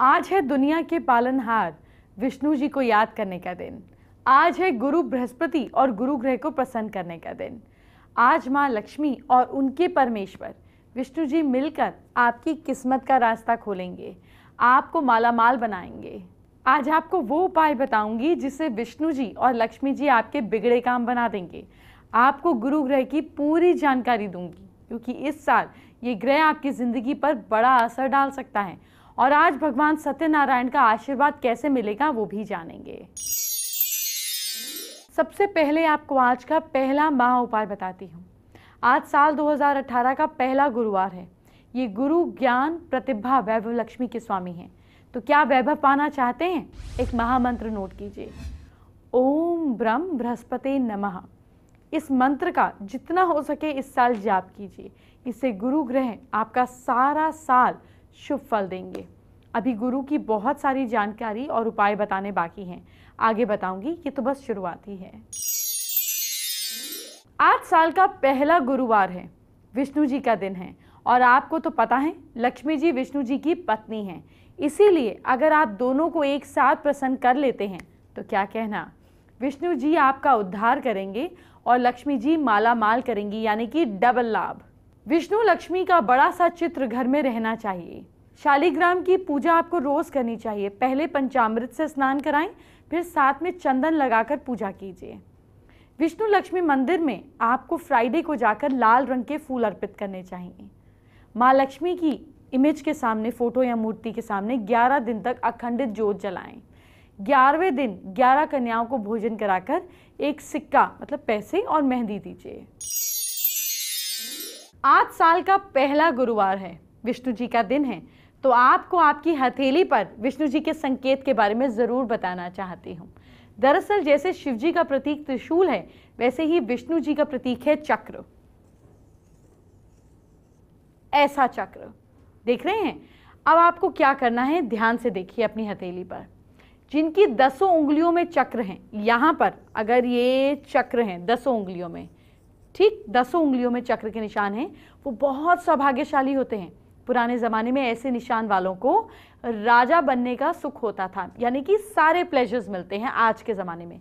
आज है दुनिया के पालनहार विष्णु जी को याद करने का दिन आज है गुरु बृहस्पति और गुरु ग्रह को प्रसन्न करने का दिन आज माँ लक्ष्मी और उनके परमेश्वर विष्णु जी मिलकर आपकी किस्मत का रास्ता खोलेंगे आपको माला माल बनाएंगे आज आपको वो उपाय बताऊंगी जिससे विष्णु जी और लक्ष्मी जी आपके बिगड़े काम बना देंगे आपको गुरु ग्रह की पूरी जानकारी दूंगी क्योंकि इस साल ये ग्रह आपकी ज़िंदगी पर बड़ा असर डाल सकता है और आज भगवान सत्यनारायण का आशीर्वाद कैसे मिलेगा वो भी जानेंगे सबसे पहले आपको आज का पहला महा उपाय बताती हूँ आज साल 2018 का पहला गुरुवार है ये गुरु ज्ञान प्रतिभा वैभव लक्ष्मी के स्वामी हैं तो क्या वैभव पाना चाहते हैं एक महामंत्र नोट कीजिए ओम ब्रह्म बृहस्पति नमः इस मंत्र का जितना हो सके इस साल जाप कीजिए इससे गुरु ग्रह आपका सारा साल शुभ फल देंगे अभी गुरु की बहुत सारी जानकारी और उपाय बताने बाकी हैं आगे बताऊंगी ये तो बस शुरुआती है आठ साल का पहला गुरुवार है विष्णु जी का दिन है और आपको तो पता है लक्ष्मी जी विष्णु जी की पत्नी हैं इसीलिए अगर आप दोनों को एक साथ प्रसन्न कर लेते हैं तो क्या कहना विष्णु जी आपका उद्धार करेंगे और लक्ष्मी जी माला माल करेंगी यानी कि डबल लाभ विष्णु लक्ष्मी का बड़ा सा चित्र घर में रहना चाहिए शालीग्राम की पूजा आपको रोज़ करनी चाहिए पहले पंचामृत से स्नान कराएं फिर साथ में चंदन लगाकर पूजा कीजिए विष्णु लक्ष्मी मंदिर में आपको फ्राइडे को जाकर लाल रंग के फूल अर्पित करने चाहिए माँ लक्ष्मी की इमेज के सामने फोटो या मूर्ति के सामने 11 दिन तक अखंडित जोत जलाएं ग्यारहवें दिन 11 कन्याओं को भोजन कराकर एक सिक्का मतलब पैसे और मेहंदी दीजिए आज साल का पहला गुरुवार है विष्णु जी का दिन है तो आपको आपकी हथेली पर विष्णु जी के संकेत के बारे में ज़रूर बताना चाहती हूँ दरअसल जैसे शिव जी का प्रतीक त्रिशूल है वैसे ही विष्णु जी का प्रतीक है चक्र ऐसा चक्र देख रहे हैं अब आपको क्या करना है ध्यान से देखिए अपनी हथेली पर जिनकी दसों उंगलियों में चक्र हैं यहाँ पर अगर ये चक्र हैं दसों उंगलियों में ठीक दसों उंगलियों में चक्र के निशान हैं वो बहुत सौभाग्यशाली होते हैं पुराने ज़माने में ऐसे निशान वालों को राजा बनने का सुख होता था यानी कि सारे प्लेजर्स मिलते हैं आज के ज़माने में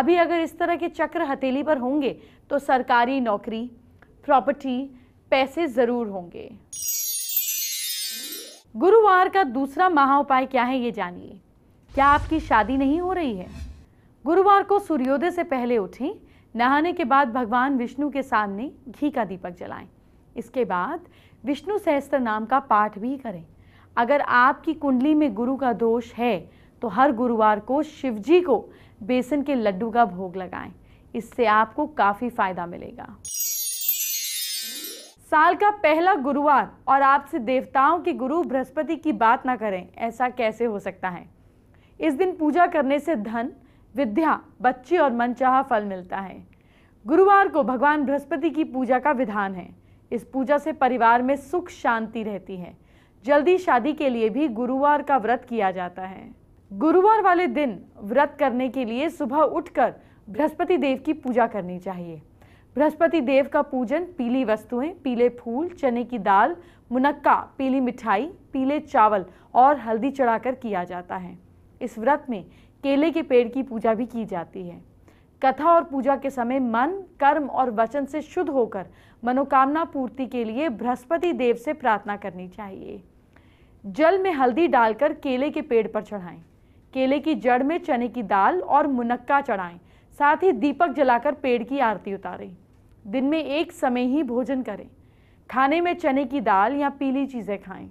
अभी अगर इस तरह के चक्र हथेली पर होंगे तो सरकारी नौकरी प्रॉपर्टी पैसे ज़रूर होंगे गुरुवार का दूसरा महा उपाय क्या है ये जानिए क्या आपकी शादी नहीं हो रही है गुरुवार को सूर्योदय से पहले उठें नहाने के बाद भगवान विष्णु के सामने घी का दीपक जलाएं इसके बाद विष्णु सहस्त्र नाम का पाठ भी करें अगर आपकी कुंडली में गुरु का दोष है तो हर गुरुवार को शिव जी को बेसन के लड्डू का भोग लगाएं इससे आपको काफ़ी फायदा मिलेगा साल का पहला गुरुवार और आपसे देवताओं के गुरु बृहस्पति की बात ना करें ऐसा कैसे हो सकता है इस दिन पूजा करने से धन विद्या बच्चे और मनचाहा फल मिलता है गुरुवार को भगवान बृहस्पति की पूजा का विधान है इस पूजा से परिवार में सुख शांति रहती है जल्दी शादी के लिए भी गुरुवार का व्रत किया जाता है गुरुवार वाले दिन व्रत करने के लिए सुबह उठकर बृहस्पति देव की पूजा करनी चाहिए बृहस्पति देव का पूजन पीली वस्तुएं, पीले फूल चने की दाल मुनक्का पीली मिठाई पीले चावल और हल्दी चढ़ाकर किया जाता है इस व्रत में केले के पेड़ की पूजा भी की जाती है कथा और पूजा के समय मन कर्म और वचन से शुद्ध होकर मनोकामना पूर्ति के लिए बृहस्पति देव से प्रार्थना करनी चाहिए जल में हल्दी डालकर केले के पेड़ पर चढ़ाएं केले की जड़ में चने की दाल और मुनक्का चढ़ाएं साथ ही दीपक जलाकर पेड़ की आरती उतारें दिन में एक समय ही भोजन करें खाने में चने की दाल या पीली चीज़ें खाएं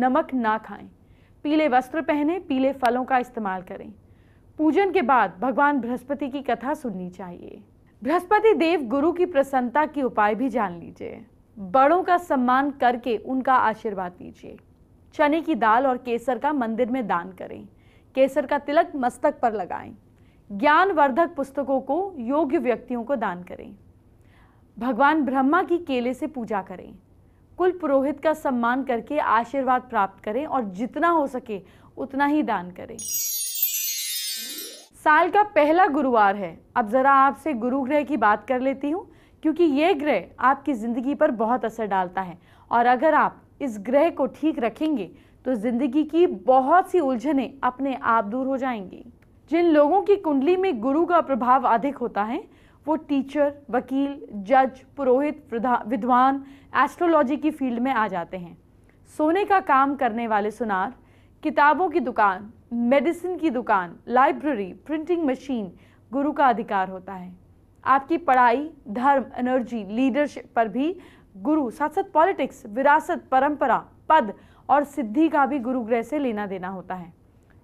नमक ना खाएं पीले वस्त्र पहने पीले फलों का इस्तेमाल करें पूजन के बाद भगवान बृहस्पति की कथा सुननी चाहिए बृहस्पति देव गुरु की प्रसन्नता के उपाय भी जान लीजिए बड़ों का सम्मान करके उनका आशीर्वाद दीजिए चने की दाल और केसर का मंदिर में दान करें केसर का तिलक मस्तक पर लगाएं ज्ञानवर्धक पुस्तकों को योग्य व्यक्तियों को दान करें भगवान ब्रह्मा की केले से पूजा करें कुल पुरोहित का सम्मान करके आशीर्वाद प्राप्त करें और जितना हो सके उतना ही दान करें साल का पहला गुरुवार है अब ज़रा आपसे गुरु ग्रह की बात कर लेती हूँ क्योंकि ये ग्रह आपकी ज़िंदगी पर बहुत असर डालता है और अगर आप इस ग्रह को ठीक रखेंगे तो ज़िंदगी की बहुत सी उलझने अपने आप दूर हो जाएंगी जिन लोगों की कुंडली में गुरु का प्रभाव अधिक होता है वो टीचर वकील जज पुरोहित विद्वान एस्ट्रोलॉजी की फील्ड में आ जाते हैं सोने का काम करने वाले सुनार किताबों की दुकान मेडिसिन की दुकान लाइब्रेरी प्रिंटिंग मशीन गुरु का अधिकार होता है आपकी पढ़ाई धर्म एनर्जी लीडरशिप पर भी गुरु साथ साथ पॉलिटिक्स विरासत परंपरा पद और सिद्धि का भी गुरु ग्रह से लेना देना होता है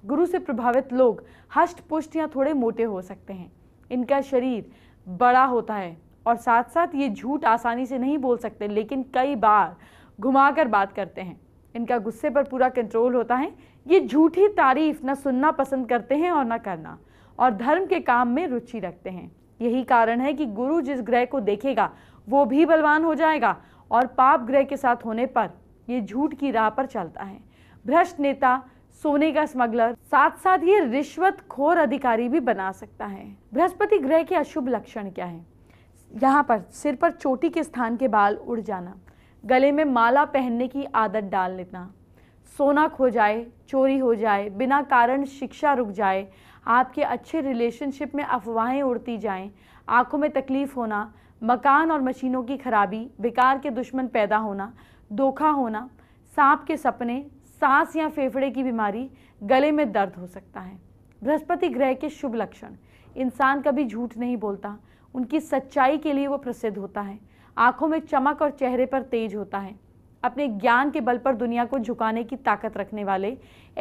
गुरु से प्रभावित लोग हष्ट पुष्ट या थोड़े मोटे हो सकते हैं इनका शरीर बड़ा होता है और साथ साथ ये झूठ आसानी से नहीं बोल सकते लेकिन कई बार घुमाकर बात करते हैं इनका गुस्से पर पूरा कंट्रोल होता है ये झूठी तारीफ ना सुनना पसंद करते हैं और ना करना और धर्म के काम में रुचि रखते हैं यही कारण है कि गुरु जिस ग्रह को देखेगा वो भी बलवान हो जाएगा और पाप ग्रह के साथ होने पर ये झूठ की राह पर चलता है भ्रष्ट नेता सोने का स्मगलर साथ साथ ये रिश्वत खोर अधिकारी भी बना सकता है बृहस्पति ग्रह के अशुभ लक्षण क्या है यहाँ पर सिर पर चोटी के स्थान के बाल उड़ जाना गले में माला पहनने की आदत डाल लेना सोना खो जाए चोरी हो जाए बिना कारण शिक्षा रुक जाए आपके अच्छे रिलेशनशिप में अफवाहें उड़ती जाएं, आंखों में तकलीफ़ होना मकान और मशीनों की खराबी बेकार के दुश्मन पैदा होना धोखा होना सांप के सपने सांस या फेफड़े की बीमारी गले में दर्द हो सकता है बृहस्पति ग्रह के शुभ लक्षण इंसान कभी झूठ नहीं बोलता उनकी सच्चाई के लिए वो प्रसिद्ध होता है आंखों में चमक और चेहरे पर तेज होता है अपने ज्ञान के बल पर दुनिया को झुकाने की ताकत रखने वाले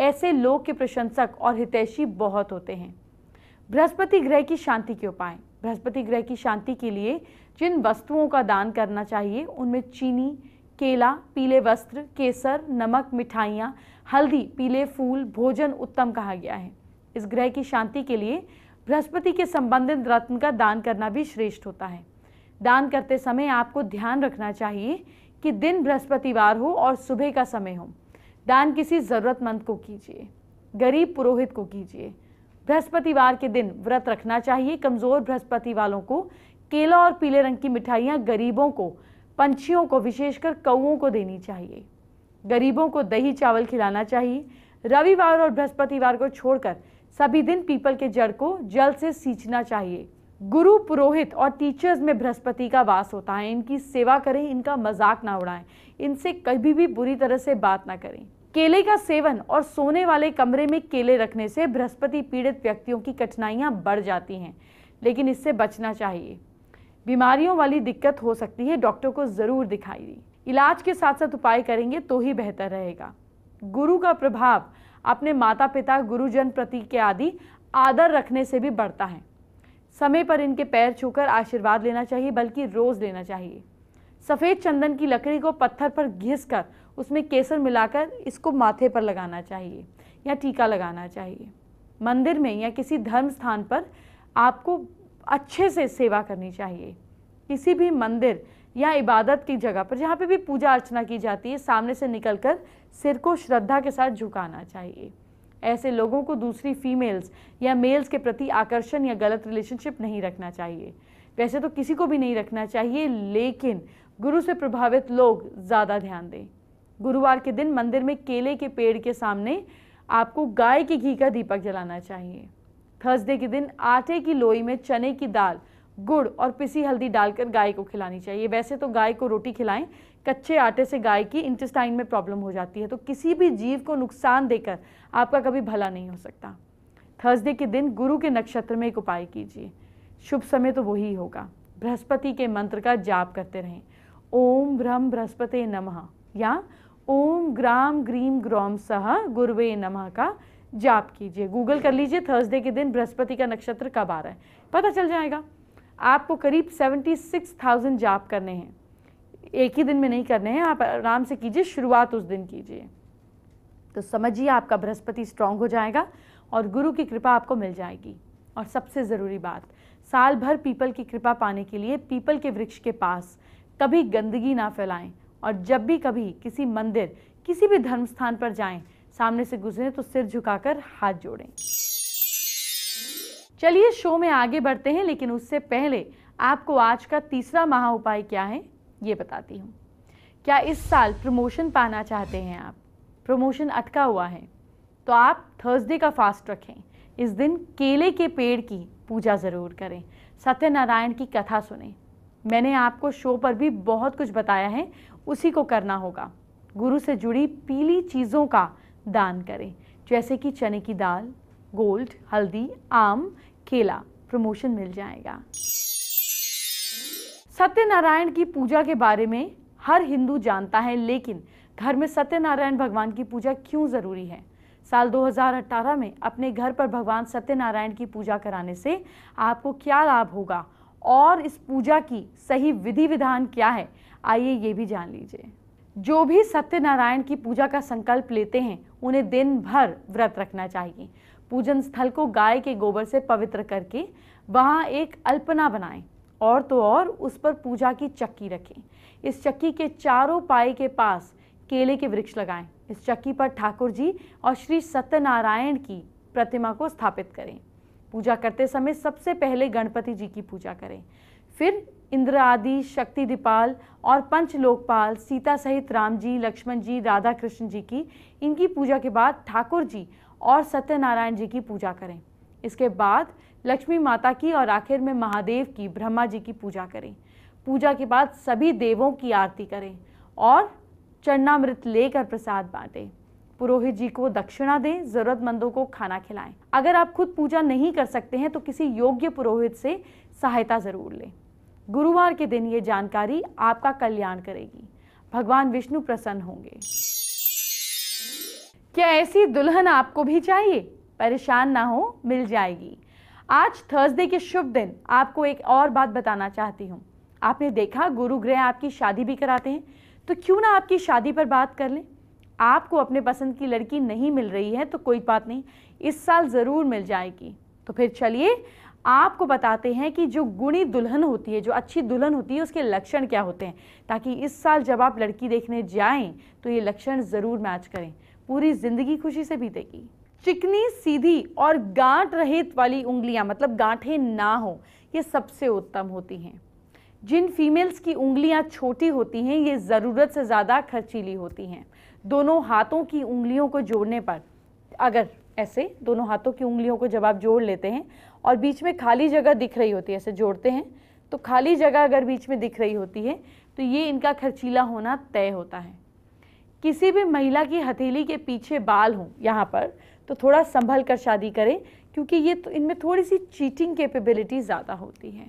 ऐसे लोग के प्रशंसक और हितैषी बहुत होते हैं बृहस्पति ग्रह की शांति के उपाय बृहस्पति ग्रह की शांति के लिए जिन वस्तुओं का दान करना चाहिए उनमें चीनी केला पीले वस्त्र केसर नमक मिठाइयाँ हल्दी पीले फूल भोजन उत्तम कहा गया है इस ग्रह की शांति के लिए बृहस्पति के संबंधित रत्न का दान करना भी श्रेष्ठ होता है दान करते समय आपको ध्यान रखना चाहिए कि दिन बृहस्पतिवार हो और सुबह का समय हो दान किसी ज़रूरतमंद को कीजिए गरीब पुरोहित को कीजिए बृहस्पतिवार के दिन व्रत रखना चाहिए कमज़ोर बृहस्पति वालों को केला और पीले रंग की मिठाइयाँ गरीबों को पंछियों को विशेषकर कौओं को देनी चाहिए गरीबों को दही चावल खिलाना चाहिए रविवार और बृहस्पतिवार को छोड़कर सभी दिन पीपल के जड़ को जल से सींचना चाहिए गुरु पुरोहित और टीचर्स में बृहस्पति का वास होता है इनकी सेवा करें इनका मजाक ना उड़ाएं इनसे कभी भी बुरी तरह से बात ना करें केले का सेवन और सोने वाले कमरे में केले रखने से बृहस्पति पीड़ित व्यक्तियों की कठिनाइयाँ बढ़ जाती हैं लेकिन इससे बचना चाहिए बीमारियों वाली दिक्कत हो सकती है डॉक्टर को ज़रूर दिखाई दी इलाज के साथ साथ उपाय करेंगे तो ही बेहतर रहेगा गुरु का प्रभाव अपने माता पिता गुरुजन प्रति के आदि आदर रखने से भी बढ़ता है समय पर इनके पैर छूकर आशीर्वाद लेना चाहिए बल्कि रोज़ लेना चाहिए सफ़ेद चंदन की लकड़ी को पत्थर पर घिस कर उसमें केसर मिलाकर इसको माथे पर लगाना चाहिए या टीका लगाना चाहिए मंदिर में या किसी धर्म स्थान पर आपको अच्छे से सेवा करनी चाहिए किसी भी मंदिर या इबादत की जगह पर जहाँ पे भी पूजा अर्चना की जाती है सामने से निकलकर सिर को श्रद्धा के साथ झुकाना चाहिए ऐसे लोगों को दूसरी फीमेल्स या मेल्स के प्रति आकर्षण या गलत रिलेशनशिप नहीं रखना चाहिए वैसे तो किसी को भी नहीं रखना चाहिए लेकिन गुरु से प्रभावित लोग ज़्यादा ध्यान दें गुरुवार के दिन मंदिर में केले के पेड़ के सामने आपको गाय के घी का दीपक जलाना चाहिए थर्सडे के दिन आटे की लोई में चने की दाल गुड़ और पिसी हल्दी डालकर गाय को खिलानी चाहिए वैसे तो गाय को रोटी खिलाएं कच्चे आटे से गाय की इंटेस्टाइन में प्रॉब्लम हो जाती है तो किसी भी जीव को नुकसान देकर आपका कभी भला नहीं हो सकता थर्सडे के दिन गुरु के नक्षत्र में एक उपाय कीजिए शुभ समय तो वही होगा बृहस्पति के मंत्र का जाप करते रहें ओम ब्रह्म बृहस्पति नमः या ओम ग्राम ग्रीम ग्रोम सह गुरुवे नमः का जाप कीजिए गूगल कर लीजिए थर्सडे के दिन बृहस्पति का नक्षत्र कब आ रहा है पता चल जाएगा आपको करीब सेवेंटी सिक्स थाउजेंड जाप करने हैं एक ही दिन में नहीं करने हैं आप आराम से कीजिए शुरुआत उस दिन कीजिए तो समझिए आपका बृहस्पति स्ट्रांग हो जाएगा और गुरु की कृपा आपको मिल जाएगी और सबसे ज़रूरी बात साल भर पीपल की कृपा पाने के लिए पीपल के वृक्ष के पास कभी गंदगी ना फैलाएं और जब भी कभी किसी मंदिर किसी भी धर्म स्थान पर जाएं सामने से गुजरें तो सिर झुकाकर हाथ जोड़ें चलिए शो में आगे बढ़ते हैं लेकिन उससे पहले आपको आज का तीसरा महा उपाय क्या है ये बताती हूँ क्या इस साल प्रमोशन पाना चाहते हैं आप प्रमोशन अटका हुआ है तो आप थर्सडे का फास्ट रखें इस दिन केले के पेड़ की पूजा ज़रूर करें सत्यनारायण की कथा सुने मैंने आपको शो पर भी बहुत कुछ बताया है उसी को करना होगा गुरु से जुड़ी पीली चीज़ों का दान करें जैसे कि चने की दाल गोल्ड हल्दी आम केला प्रमोशन मिल जाएगा सत्यनारायण की पूजा के बारे में हर हिंदू जानता है लेकिन घर में सत्यनारायण भगवान की पूजा क्यों ज़रूरी है साल 2018 में अपने घर पर भगवान सत्यनारायण की पूजा कराने से आपको क्या लाभ होगा और इस पूजा की सही विधि विधान क्या है आइए ये भी जान लीजिए जो भी सत्यनारायण की पूजा का संकल्प लेते हैं उन्हें दिन भर व्रत रखना चाहिए पूजन स्थल को गाय के गोबर से पवित्र करके वहाँ एक अल्पना बनाएं और तो और उस पर पूजा की चक्की रखें इस चक्की के चारों पाए के पास केले के वृक्ष लगाएं इस चक्की पर ठाकुर जी और श्री सत्यनारायण की प्रतिमा को स्थापित करें पूजा करते समय सबसे पहले गणपति जी की पूजा करें फिर इंद्र आदि शक्ति दीपाल और पंच लोकपाल सीता सहित राम जी लक्ष्मण जी राधा कृष्ण जी की इनकी पूजा के बाद ठाकुर जी और सत्यनारायण जी की पूजा करें इसके बाद लक्ष्मी माता की और आखिर में महादेव की ब्रह्मा जी की पूजा करें पूजा के बाद सभी देवों की आरती करें और चरणामृत लेकर प्रसाद बांटें पुरोहित जी को दक्षिणा दें ज़रूरतमंदों को खाना खिलाएं अगर आप खुद पूजा नहीं कर सकते हैं तो किसी योग्य पुरोहित से सहायता ज़रूर लें गुरुवार के दिन ये जानकारी आपका कल्याण करेगी भगवान विष्णु प्रसन्न होंगे क्या ऐसी दुल्हन आपको भी चाहिए परेशान ना हो मिल जाएगी आज थर्सडे के शुभ दिन आपको एक और बात बताना चाहती हूँ आपने देखा गुरु ग्रह आपकी शादी भी कराते हैं तो क्यों ना आपकी शादी पर बात कर लें आपको अपने पसंद की लड़की नहीं मिल रही है तो कोई बात नहीं इस साल ज़रूर मिल जाएगी तो फिर चलिए आपको बताते हैं कि जो गुणी दुल्हन होती है जो अच्छी दुल्हन होती है उसके लक्षण क्या होते हैं ताकि इस साल जब आप लड़की देखने जाएं तो ये लक्षण ज़रूर मैच करें पूरी ज़िंदगी खुशी से बीतेगी चिकनी सीधी और गांठ रहित वाली उंगलियां मतलब गांठें ना हो ये सबसे उत्तम होती हैं जिन फीमेल्स की उंगलियां छोटी होती हैं ये ज़रूरत से ज़्यादा खर्चीली होती हैं दोनों हाथों की उंगलियों को जोड़ने पर अगर ऐसे दोनों हाथों की उंगलियों को जब आप जोड़ लेते हैं और बीच में खाली जगह दिख रही होती है ऐसे जोड़ते हैं तो खाली जगह अगर बीच में दिख रही होती है तो ये इनका खर्चीला होना तय होता है किसी भी महिला की हथेली के पीछे बाल हों यहाँ पर तो थोड़ा संभल कर शादी करें क्योंकि ये तो इनमें थोड़ी सी चीटिंग कैपेबिलिटी ज़्यादा होती है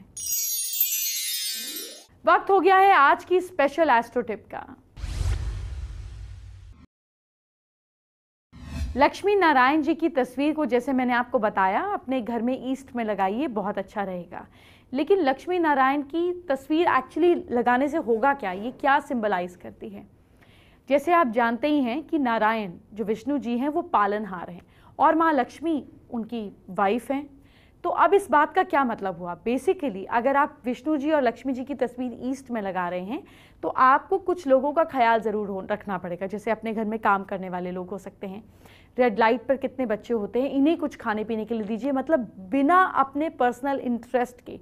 वक्त हो गया है आज की स्पेशल एस्ट्रो टिप का लक्ष्मी नारायण जी की तस्वीर को जैसे मैंने आपको बताया अपने घर में ईस्ट में लगाइए बहुत अच्छा रहेगा लेकिन लक्ष्मी नारायण की तस्वीर एक्चुअली लगाने से होगा क्या ये क्या सिंबलाइज करती है जैसे आप जानते ही हैं कि नारायण जो विष्णु जी हैं वो पालनहार हैं और माँ लक्ष्मी उनकी वाइफ हैं तो अब इस बात का क्या मतलब हुआ बेसिकली अगर आप विष्णु जी और लक्ष्मी जी की तस्वीर ईस्ट में लगा रहे हैं तो आपको कुछ लोगों का ख्याल ज़रूर रखना पड़ेगा जैसे अपने घर में काम करने वाले लोग हो सकते हैं रेड लाइट पर कितने बच्चे होते हैं इन्हें कुछ खाने पीने के लिए दीजिए मतलब बिना अपने पर्सनल इंटरेस्ट के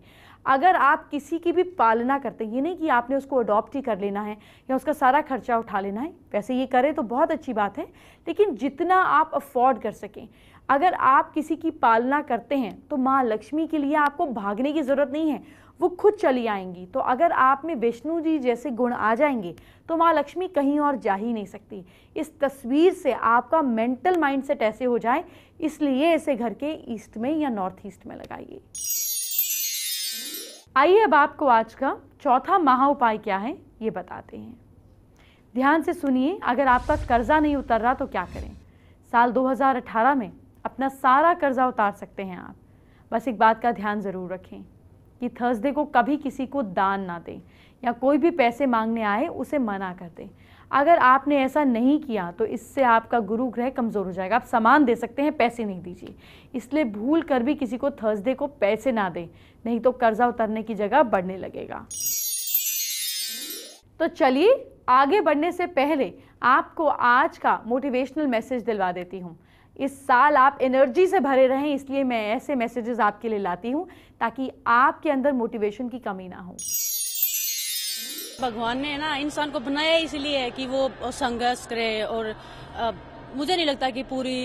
अगर आप किसी की भी पालना करते हैं ये नहीं कि आपने उसको अडॉप्ट ही कर लेना है या उसका सारा खर्चा उठा लेना है वैसे ये करें तो बहुत अच्छी बात है लेकिन जितना आप अफोर्ड कर सकें अगर आप किसी की पालना करते हैं तो माँ लक्ष्मी के लिए आपको भागने की ज़रूरत नहीं है वो खुद चली आएंगी तो अगर आप में विष्णु जी जैसे गुण आ जाएंगे तो माँ लक्ष्मी कहीं और जा ही नहीं सकती इस तस्वीर से आपका मेंटल माइंड सेट ऐसे हो जाए इसलिए इसे घर के ईस्ट में या नॉर्थ ईस्ट में लगाइए आइए अब आपको आज का चौथा महा उपाय क्या है ये बताते हैं ध्यान से सुनिए अगर आपका कर्जा नहीं उतर रहा तो क्या करें साल 2018 में अपना सारा कर्जा उतार सकते हैं आप बस एक बात का ध्यान ज़रूर रखें कि थर्सडे को कभी किसी को दान ना दें या कोई भी पैसे मांगने आए उसे मना कर दें अगर आपने ऐसा नहीं किया तो इससे आपका गुरु ग्रह कमज़ोर हो जाएगा आप सामान दे सकते हैं पैसे नहीं दीजिए इसलिए भूल कर भी किसी को थर्सडे को पैसे ना दें नहीं तो कर्जा उतरने की जगह बढ़ने लगेगा तो चलिए आगे बढ़ने से पहले आपको आज का मोटिवेशनल मैसेज दिलवा देती हूँ इस साल आप एनर्जी से भरे रहें इसलिए मैं ऐसे मैसेजेस आपके लिए लाती हूँ ताकि आपके अंदर मोटिवेशन की कमी ना हो भगवान ने ना इंसान को बनाया इसलिए है कि वो संघर्ष करे और मुझे नहीं लगता कि पूरी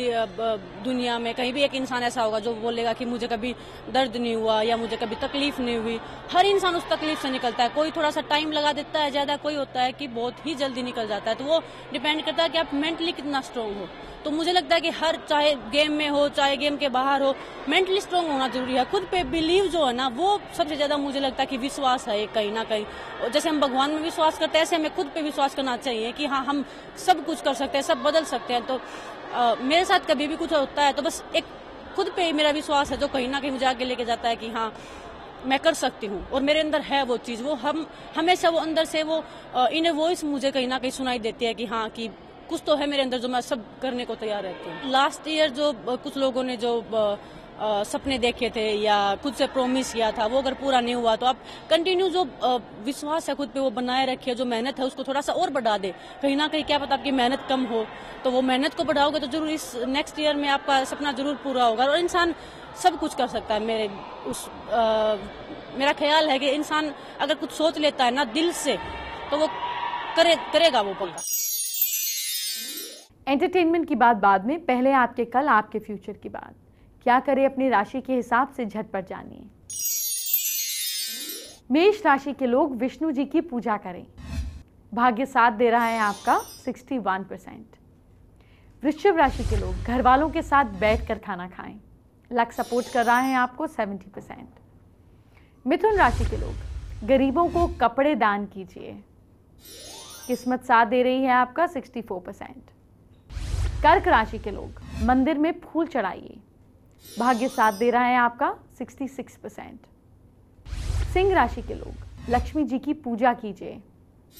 दुनिया में कहीं भी एक इंसान ऐसा होगा जो बोलेगा कि मुझे कभी दर्द नहीं हुआ या मुझे कभी तकलीफ नहीं हुई हर इंसान उस तकलीफ से निकलता है कोई थोड़ा सा टाइम लगा देता है ज़्यादा कोई होता है कि बहुत ही जल्दी निकल जाता है तो वो डिपेंड करता है कि आप मेंटली कितना स्ट्रांग हो तो मुझे लगता है कि हर चाहे गेम में हो चाहे गेम के बाहर हो मेंटली स्ट्रांग होना जरूरी है खुद पे बिलीव जो है ना वो सबसे ज़्यादा मुझे लगता है कि विश्वास है कहीं ना कहीं और जैसे हम भगवान में विश्वास करते हैं ऐसे हमें खुद पे विश्वास करना चाहिए कि हाँ हम सब कुछ कर सकते हैं सब बदल सकते हैं तो तो आ, मेरे साथ कभी भी कुछ होता है तो बस एक खुद पे मेरा विश्वास है जो कहीं ना कहीं मुझे आगे लेके जाता है कि हाँ मैं कर सकती हूँ और मेरे अंदर है वो चीज़ वो हम हमेशा वो अंदर से वो इन वॉइस मुझे कहीं ना कहीं सुनाई देती है कि हाँ कि कुछ तो है मेरे अंदर जो मैं सब करने को तैयार रहती हूँ लास्ट ईयर जो कुछ लोगों ने जो सपने देखे थे या खुद से प्रॉमिस किया था वो अगर पूरा नहीं हुआ तो आप कंटिन्यू जो विश्वास है खुद पे वो बनाए रखिए जो मेहनत है उसको थोड़ा सा और बढ़ा दे कहीं ना कहीं क्या पता आपकी मेहनत कम हो तो वो मेहनत को बढ़ाओगे तो जरूर इस नेक्स्ट ईयर में आपका सपना जरूर पूरा होगा और इंसान सब कुछ कर सकता है मेरे उस आ, मेरा ख्याल है कि इंसान अगर कुछ सोच लेता है ना दिल से तो वो करे करेगा वो पंगा एंटरटेनमेंट की बात बाद में पहले आपके कल आपके फ्यूचर की बात क्या करें अपनी राशि के हिसाब से झटपट जानिए मेष राशि के लोग विष्णु जी की पूजा करें भाग्य साथ दे रहा है आपका 61 परसेंट वृश्चिक राशि के लोग घर वालों के साथ बैठकर खाना खाएं लक सपोर्ट कर रहा है आपको 70 परसेंट मिथुन राशि के लोग गरीबों को कपड़े दान कीजिए किस्मत साथ दे रही है आपका 64 परसेंट कर्क राशि के लोग मंदिर में फूल चढ़ाइए भाग्य साथ दे रहा है आपका 66 परसेंट सिंह राशि के लोग लक्ष्मी जी की पूजा कीजिए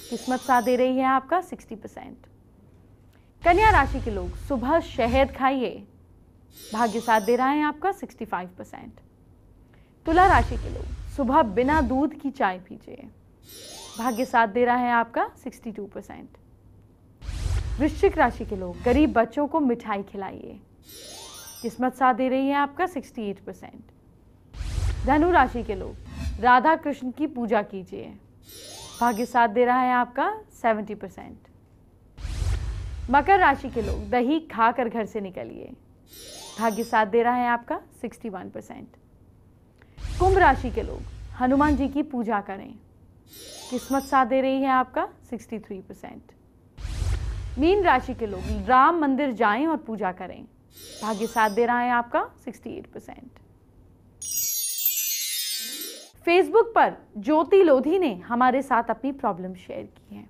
किस्मत साथ दे रही है आपका 60 परसेंट कन्या राशि के लोग सुबह शहद खाइए भाग्य साथ दे रहा है आपका 65 परसेंट तुला राशि के लोग सुबह बिना दूध की चाय पीजिए भाग्य साथ दे रहा है आपका 62 परसेंट वृश्चिक राशि के लोग गरीब बच्चों को मिठाई खिलाइए किस्मत साथ दे रही है आपका 68 परसेंट धनु राशि के लोग राधा कृष्ण की पूजा कीजिए भाग्य साथ दे रहा है आपका 70 परसेंट मकर राशि के लोग दही खाकर घर से निकलिए भाग्य साथ दे रहा है आपका 61 परसेंट कुंभ राशि के लोग हनुमान जी की पूजा करें किस्मत साथ दे रही है आपका 63 परसेंट मीन राशि के लोग राम मंदिर जाएं और पूजा करें भाग्य साथ दे रहा है आपका 68 परसेंट फेसबुक पर ज्योति लोधी ने हमारे साथ अपनी प्रॉब्लम शेयर की है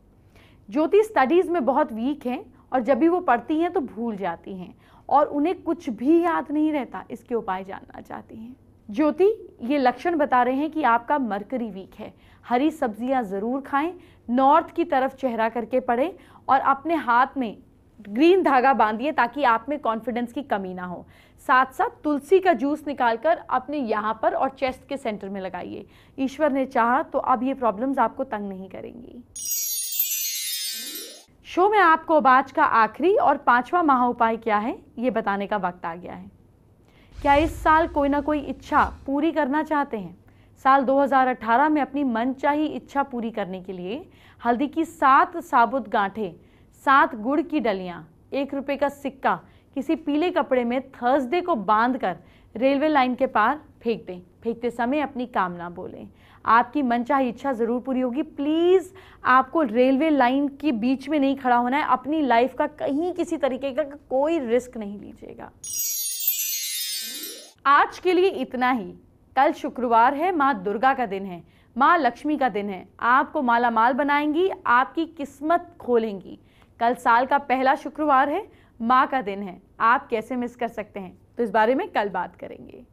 ज्योति स्टडीज़ में बहुत वीक हैं और जब भी वो पढ़ती हैं तो भूल जाती हैं और उन्हें कुछ भी याद नहीं रहता इसके उपाय जानना चाहती हैं ज्योति ये लक्षण बता रहे हैं कि आपका मरकरी वीक है हरी सब्जियां ज़रूर खाएं नॉर्थ की तरफ चेहरा करके पढ़ें और अपने हाथ में ग्रीन धागा बांधिए ताकि आप में कॉन्फिडेंस की कमी ना हो साथ साथ तुलसी का जूस निकालकर अपने यहाँ पर और चेस्ट के सेंटर में लगाइए ईश्वर ने चाहा तो अब ये प्रॉब्लम्स आपको तंग नहीं करेंगी शो में आपको बाज का आखिरी और पांचवा महा उपाय क्या है ये बताने का वक्त आ गया है क्या इस साल कोई ना कोई इच्छा पूरी करना चाहते हैं साल 2018 में अपनी मनचाही इच्छा पूरी करने के लिए हल्दी की सात साबुत गांठें सात गुड़ की डलियाँ एक रुपये का सिक्का किसी पीले कपड़े में थर्सडे को बांध कर रेलवे लाइन के पार फेंक दें फेंकते समय अपनी कामना बोलें आपकी मनचाही इच्छा ज़रूर पूरी होगी प्लीज़ आपको रेलवे लाइन के बीच में नहीं खड़ा होना है अपनी लाइफ का कहीं किसी तरीके का कोई रिस्क नहीं लीजिएगा आज के लिए इतना ही कल शुक्रवार है माँ दुर्गा का दिन है माँ लक्ष्मी का दिन है आपको माला माल बनाएंगी आपकी किस्मत खोलेंगी कल साल का पहला शुक्रवार है माँ का दिन है आप कैसे मिस कर सकते हैं तो इस बारे में कल बात करेंगे